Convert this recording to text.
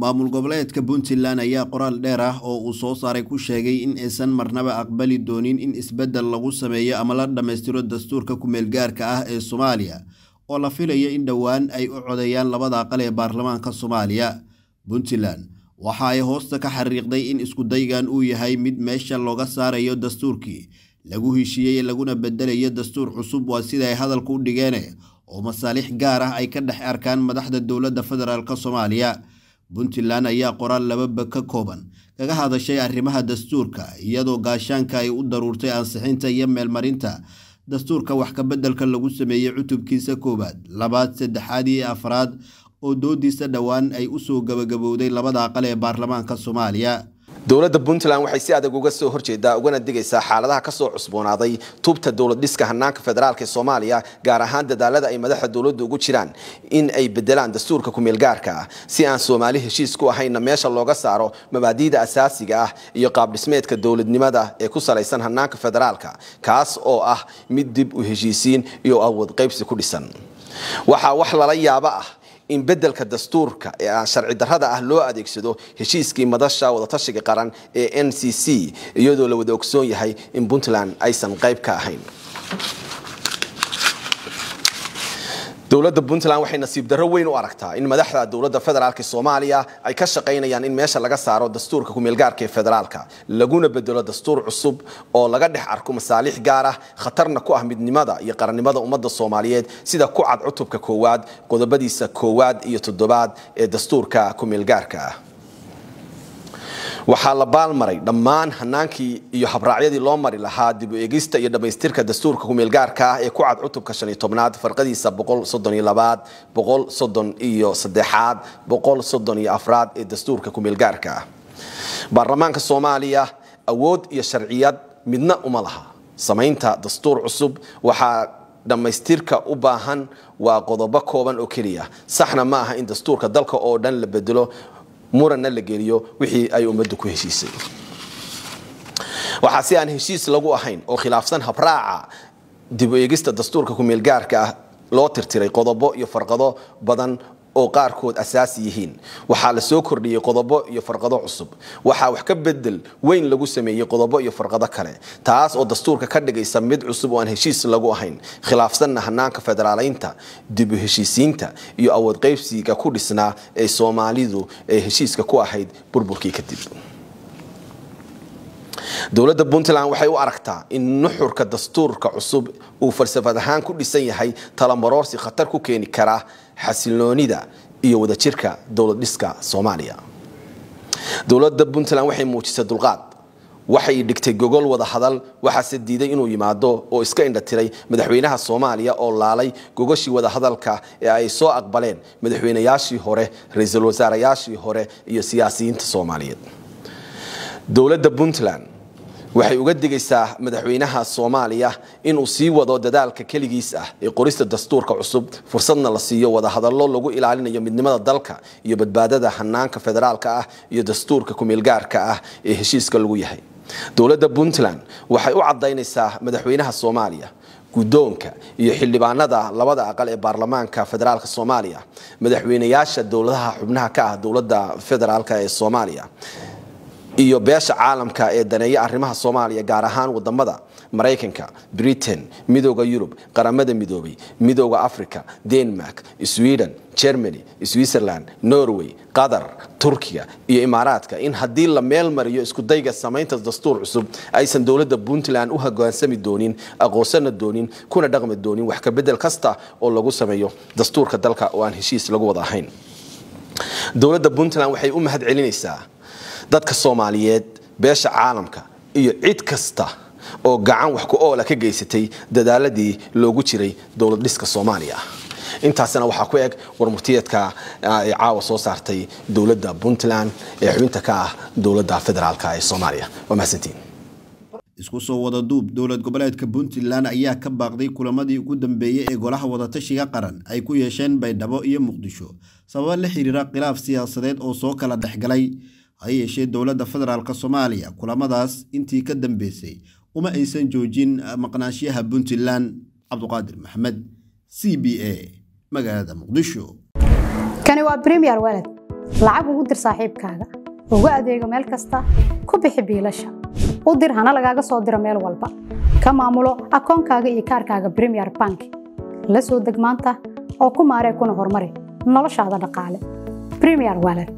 maamul goboleedka puntland ayaa qoraal dheer ah oo uu soo saaray ku sheegay in aysan marnaba aqbali doonin in isbeddel lagu sameeyo ama la dhammaystiro dastuurka kumeelgaarka ah ee soomaaliya oo la filayo in dhowaan ay u codeeyaan labada aqal ee baarlamaanka soomaaliya puntland waxa ay hoosta ka xariiqday in iskudaygan uu yahay mid meesha looga saarayo dastuurkii lagu heshiiyey laguna bedelayo dastuur cusub waa sida ay hadalku u dhigeene oo masaalix gaar ah ay ka dhex arkaan madaxda dowladda federaalka soomaaliya puntland ayaa qoraal lababa ka kooban kaga hadashay arrimaha dastuurka iyadoo gaashaanka ay u daruurtay ansixinta iyo meelmarinta dastuurka wax kabeddelka lagu sameeyey cutubkiisa koowaad labaad saddexaad iyo afraad oo doodiisa dhowaan ay usoo gabagabowday labada aqal ee baarlamaanka soomaaliya dowladda puntland waxay si adag uga soo horjeedaa ugana digaysaa xaaladaha kasoo cusboonaaday tubta dowlad dhiska hanaanka federaalk ee soomaaliya gaar ahaan dadaalada ay madaxa dowladdu ugu jiraan in ay bedelaan dastuurka kumeelgaarka ah. si aan soomaali heshiis ku ahaynna meesha looga saaro mabaadiida asaasiga ah iyo qaabdhismeedka dowladnimada ee ku salaysan hanaanka federaalka kaas oo ah mid dib u heshiisiin iyo awood qaybsi ku dhisan waxaa wax lala yaabo ah in bedelka dastuurka ee aan sharci darada ah loo adeegsado heshiiskii madasha wadatashiga qaran ee n c c iyadoo la wada ogsoon yahay in puntland aysan qayb ka ahayn dowladda puntland waxay nasiib darro weyn u aragtaa in madaxda dowladda federaalka soomaaliya ay ka shaqaynayaan in meesha laga saaro dastuurka kumeelgaarka ee federaalka laguna bedelo dastuur cusub oo laga dhex arko masaalix gaar ah khatarna ku ah midnimada iyo qarannimada ummadda soomaaliyeed sida ku cad cutubka koowaad qodobadiisa koowaad iyo toddobaad ee dastuurka kumeelgaarka ah waxaa la baalmaray dhammaan hanaankii iyo habraacyadii loo mari lahaa dib u egista iyo dhammaystirka dastuurka kumeelgaarka ah ee ku cad cutubka shan iyo tobnaad farqadiisa boqol soddon iyo labaad boqol soddon iyo saddexaad boqol soddon iyo afraad ee dastuurka kumeelgaarka ah baarlamaanka soomaaliya awood iyo sharciyad midna uma laha samaynta dastuur cusub waxaa dhammaystirka u baahan waa qodobo kooban oo keliya saxna ma aha in dastuurka dalka oo dhan la bedelo muranna la geliyo wixii ay ummadda ku heshiisay waxaa si aan heshiis lagu ahayn oo khilaafsan habraaca dib u eegista dastuurka kumeelgaarka ah loo tirtiray qodobo iyo farqado badan oo qaarkood asaasi yihiin waxaa lasoo kordhiyey qodobo iyo farqado cusub waxaa wax ka bedel weyn lagu sameeyey qodobo iyo farqado kale taas oo dastuurka ka dhigaysa mid cusub oo aan heshiis lagu ahayn khilaafsanna hanaanka federaalaynta dib u heshiisiinta iyo awood qaybsiga ku dhisnaa ee soomaalidu ee heshiiska ku ahayd burburkii kadib dowladda puntland waxay u aragtaa in nuxurka dastuurka cusub uu falsafad ahaan ku dhisan yahay talamaroorsi khatar ku keeni kara xasiloonida iyo wadajirka dowladdhiska soomaaliya dowladda puntland waxay muujisay dulqaad waxay dhigtay gogol wadahadal waxaase diiday inuu yimaado oo iska indhatiray madaxweynaha soomaaliya oo laalay gogoshii wadahadalka ee ay soo aqbaleen madaxweynayaashii hore ra-iisul wasaarayaashii hore iyo siyaasiyiinta soomaaliyeed dowladda puntland waxay uga digaysaa madaxweynaha soomaaliya inuu sii wado dadaalka keligiis ah ee qorista dastuurka cusub fursadna la siiyo wadahadallo lagu ilaalinayo midnimada dalka iyo badbaadada hanaanka federaalka ah iyo dastuurka kumeelgaarka ah ee heshiiska lagu yahay dowladda puntland waxay u caddaynaysaa madaxweynaha soomaaliya guddoonka iyo xildhibaanada labada aqal ee baarlamaanka federaalka soomaaliya madaxweynayaasha dowladaha xubnaha ka ah dowladda federaalk ee soomaaliya iyo beesha caalamka ee daneeya arrimaha soomaaliya gaar ahaan wadamada maraykanka britain midooda yurub qaramada midoobay midooda africa denmark sweden germany switzerland norway qatar turkiya iyo imaaraadka in haddii la meel mariyo iskudayga samaynta dastuur cusub aysan dowladda puntland u hogaansami doonin aqoonsana doonin kuna dhaqmi doonin wax kabedel kasta oo lagu sameeyo dastuurka dalka oo aan heshiis lagu wada ahayn dowladda puntland waxay u mahad celinaysaa dadka soomaaliyeed beesha caalamka iyo cid kasta oo gacan wax ku oola ka geysatay dadaaladii loogu jiray dowlad dhiska soomaaliya intaasina waxaa ku eg warmurtiyeedka murtiyeedka ah, ay caawa soo saartay dowladda puntland ee xubinta ka ah dowladda federaalk ee soomaaliya waa mahadsantiin isku soo wada duub dowlad goboleedka puntland ayaa ka baaqday kulamadii ugu dambeeyey ee golaha wadatashiga qaran ay ku yeesheen baydhabo iyo muqdisho sababo la xiriira khilaaf siyaasadeed oo soo kala dhexgalay ha yeeshee dowladda federaalk soomaaliya kulamadaas intii ka dambeysay uma aysan joojin maqnaashyaha puntland cabduqaadir maxamed c b a magaalada muqdisho kani waa bremier weled lacag ugu dir saaxiibkaaga ugu adeego meel kasta ku bixi biilasha u dir hana lagaaga soo diro meel walba ka maamulo akoonkaaga iyo kaarkaaga bremier bank la soo deg maanta oo ku maaree kuna horumari noloshaada dhaqaale bremier walet